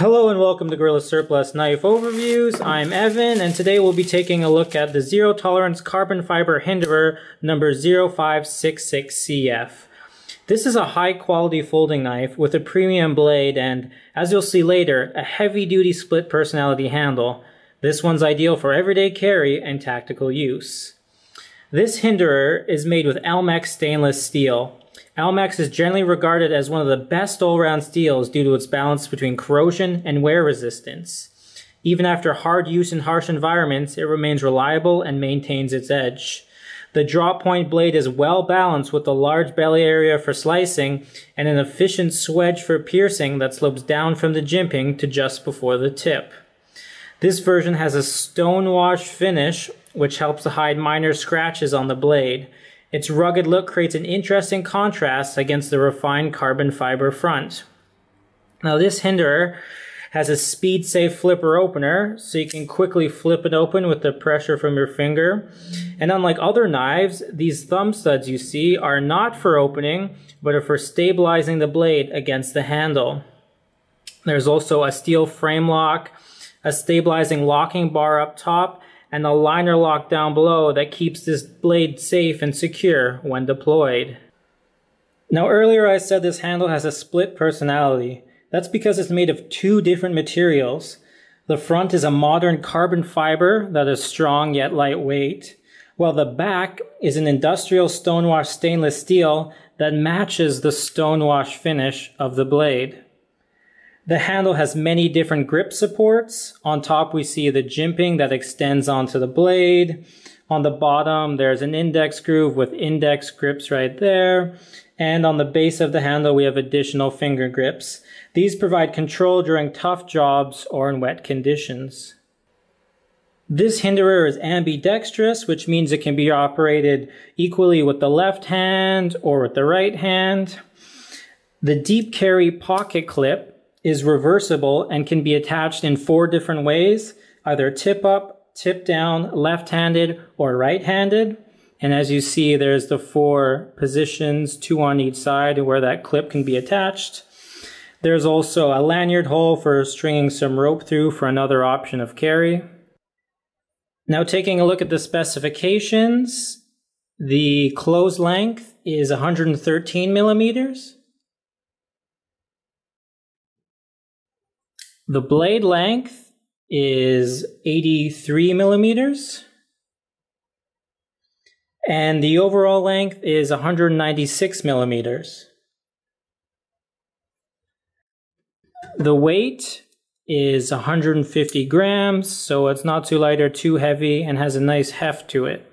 Hello and welcome to Gorilla Surplus Knife Overviews. I'm Evan and today we'll be taking a look at the Zero Tolerance Carbon Fiber Hinderer number 0566CF. This is a high quality folding knife with a premium blade and, as you'll see later, a heavy duty split personality handle. This one's ideal for everyday carry and tactical use. This hinderer is made with Almex stainless steel. Almax is generally regarded as one of the best all-round steels due to its balance between corrosion and wear resistance. Even after hard use in harsh environments, it remains reliable and maintains its edge. The draw point blade is well balanced with a large belly area for slicing and an efficient swedge for piercing that slopes down from the jimping to just before the tip. This version has a stone wash finish, which helps to hide minor scratches on the blade. Its rugged look creates an interesting contrast against the refined carbon fiber front. Now this hinderer has a speed safe flipper opener so you can quickly flip it open with the pressure from your finger and unlike other knives these thumb studs you see are not for opening but are for stabilizing the blade against the handle there's also a steel frame lock a stabilizing locking bar up top and a liner lock down below that keeps this blade safe and secure when deployed. Now earlier I said this handle has a split personality. That's because it's made of two different materials. The front is a modern carbon fiber that is strong yet lightweight, while the back is an industrial stonewash stainless steel that matches the stonewash finish of the blade. The handle has many different grip supports. On top, we see the jimping that extends onto the blade. On the bottom, there's an index groove with index grips right there. And on the base of the handle, we have additional finger grips. These provide control during tough jobs or in wet conditions. This hinderer is ambidextrous, which means it can be operated equally with the left hand or with the right hand. The deep carry pocket clip is reversible and can be attached in four different ways, either tip up, tip down, left-handed, or right-handed. And as you see, there's the four positions, two on each side where that clip can be attached. There's also a lanyard hole for stringing some rope through for another option of carry. Now taking a look at the specifications, the close length is 113 millimeters. The blade length is 83 millimeters. And the overall length is 196 millimeters. The weight is 150 grams, so it's not too light or too heavy and has a nice heft to it.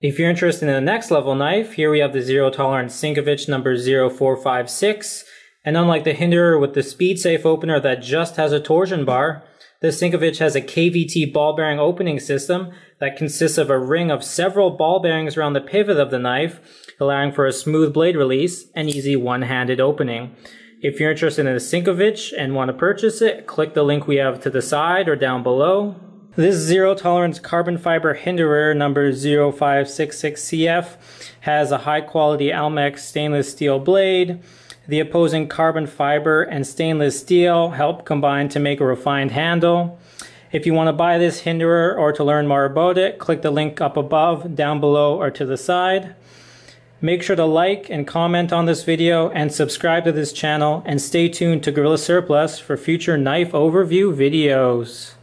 If you're interested in the next level knife, here we have the zero tolerance Sinkovich number 0456. And unlike the Hinderer with the speed safe opener that just has a torsion bar, the Sinkovich has a KVT ball bearing opening system that consists of a ring of several ball bearings around the pivot of the knife, allowing for a smooth blade release and easy one-handed opening. If you're interested in the Sinkovich and want to purchase it, click the link we have to the side or down below. This zero tolerance carbon fiber hinderer number 0566CF has a high quality Almex stainless steel blade, the opposing carbon fiber and stainless steel help combine to make a refined handle. If you want to buy this hinderer or to learn more about it, click the link up above, down below, or to the side. Make sure to like and comment on this video and subscribe to this channel and stay tuned to Gorilla Surplus for future knife overview videos.